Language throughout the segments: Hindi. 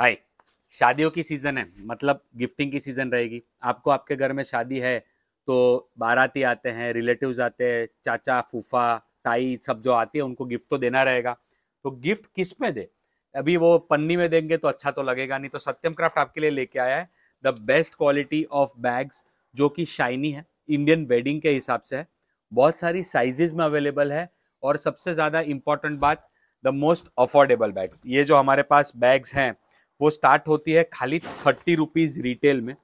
हाय शादियों की सीज़न है मतलब गिफ्टिंग की सीज़न रहेगी आपको आपके घर में शादी है तो बाराती आते हैं रिलेटिव्स आते हैं चाचा फूफा ताई सब जो आती है उनको गिफ्ट तो देना रहेगा तो गिफ्ट किस में दे अभी वो पन्नी में देंगे तो अच्छा तो लगेगा नहीं तो सत्यम क्राफ्ट आपके लिए लेके आया है the best quality of bags जो कि शाइनी है इंडियन वेडिंग के हिसाब से है बहुत सारी साइजेज में अवेलेबल है और सबसे ज़्यादा इम्पॉर्टेंट बात द मोस्ट अफोर्डेबल बैग्स ये जो हमारे पास बैग्स हैं वो स्टार्ट होती है खाली थर्टी रुपीज़ रिटेल में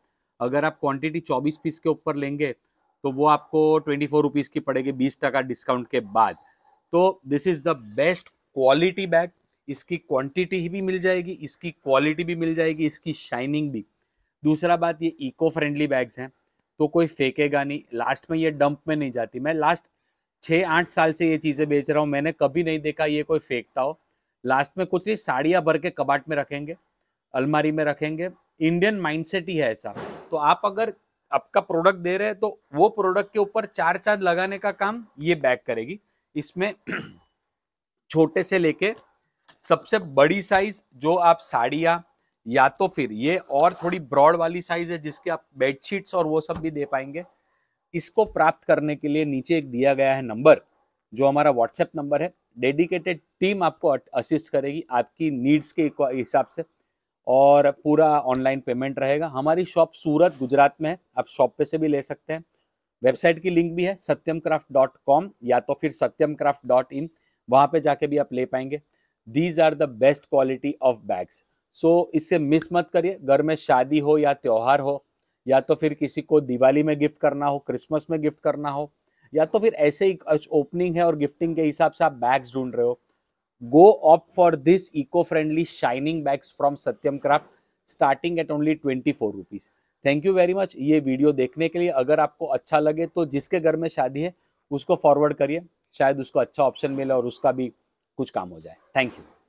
अगर आप क्वांटिटी चौबीस पीस के ऊपर लेंगे तो वो आपको ट्वेंटी फोर रुपीज़ की पड़ेगी बीस टका डिस्काउंट के बाद तो this is the best quality bag इसकी क्वांटिटी ही भी मिल जाएगी इसकी क्वालिटी भी मिल जाएगी इसकी शाइनिंग भी दूसरा बात ये इको फ्रेंडली बैग्स हैं तो कोई फेंकेगा नहीं लास्ट में ये डंप में नहीं जाती मैं लास्ट छः आठ साल से ये चीज़ें बेच रहा हूँ मैंने कभी नहीं देखा ये कोई फेंकता हो लास्ट में कुछ नहीं साड़ियाँ भर के कबाट में रखेंगे अलमारी में रखेंगे इंडियन माइंडसेट ही है ऐसा तो आप अगर आपका प्रोडक्ट दे रहे हैं तो वो प्रोडक्ट के ऊपर चार चांद लगाने का काम ये बैग करेगी इसमें छोटे से लेके सबसे बड़ी साइज जो आप साड़ियाँ या तो फिर ये और थोड़ी ब्रॉड वाली साइज है जिसके आप बेडशीट्स और वो सब भी दे पाएंगे इसको प्राप्त करने के लिए नीचे एक दिया गया है नंबर जो हमारा व्हाट्सएप नंबर है डेडिकेटेड टीम आपको असिस्ट करेगी आपकी नीड्स के हिसाब से और पूरा ऑनलाइन पेमेंट रहेगा हमारी शॉप सूरत गुजरात में है आप शॉप पे से भी ले सकते हैं वेबसाइट की लिंक भी है सत्यम क्राफ्ट डॉट कॉम या तो फिर सत्यम क्राफ्ट डॉट इन वहाँ पर जाके भी आप ले पाएंगे these are the best quality of bags so इससे मिस मत करिए घर में शादी हो या त्यौहार हो या तो फिर किसी को दिवाली में गिफ्ट करना हो क्रिसमस में गिफ्ट करना हो या तो फिर ऐसे ही ओपनिंग है और गिफ्टिंग के हिसाब से आप बैग्स ढूंढ रहे हो go opt for this eco-friendly shining bags from Satyam craft starting at only twenty four rupees thank you very much ये वीडियो देखने के लिए अगर आपको अच्छा लगे तो जिसके घर में शादी है उसको फॉरवर्ड करिए शायद उसको अच्छा ऑप्शन मिले और उसका भी कुछ काम हो जाए थैंक यू